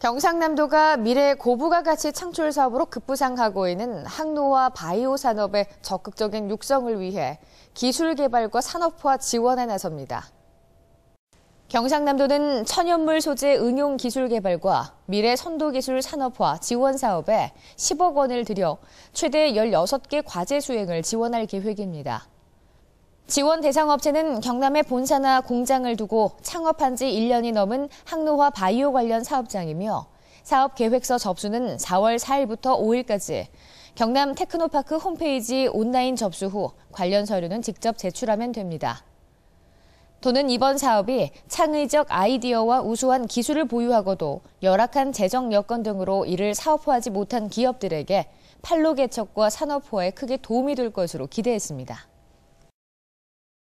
경상남도가 미래 고부가 가치 창출 사업으로 급부상하고 있는 항노와 바이오 산업의 적극적인 육성을 위해 기술 개발과 산업화 지원에 나섭니다. 경상남도는 천연물 소재 응용 기술 개발과 미래 선도 기술 산업화 지원 사업에 10억 원을 들여 최대 16개 과제 수행을 지원할 계획입니다. 지원 대상 업체는 경남에 본사나 공장을 두고 창업한 지 1년이 넘은 항로화 바이오 관련 사업장이며 사업 계획서 접수는 4월 4일부터 5일까지 경남 테크노파크 홈페이지 온라인 접수 후 관련 서류는 직접 제출하면 됩니다. 도는 이번 사업이 창의적 아이디어와 우수한 기술을 보유하고도 열악한 재정 여건 등으로 이를 사업화하지 못한 기업들에게 판로 개척과 산업화에 크게 도움이 될 것으로 기대했습니다.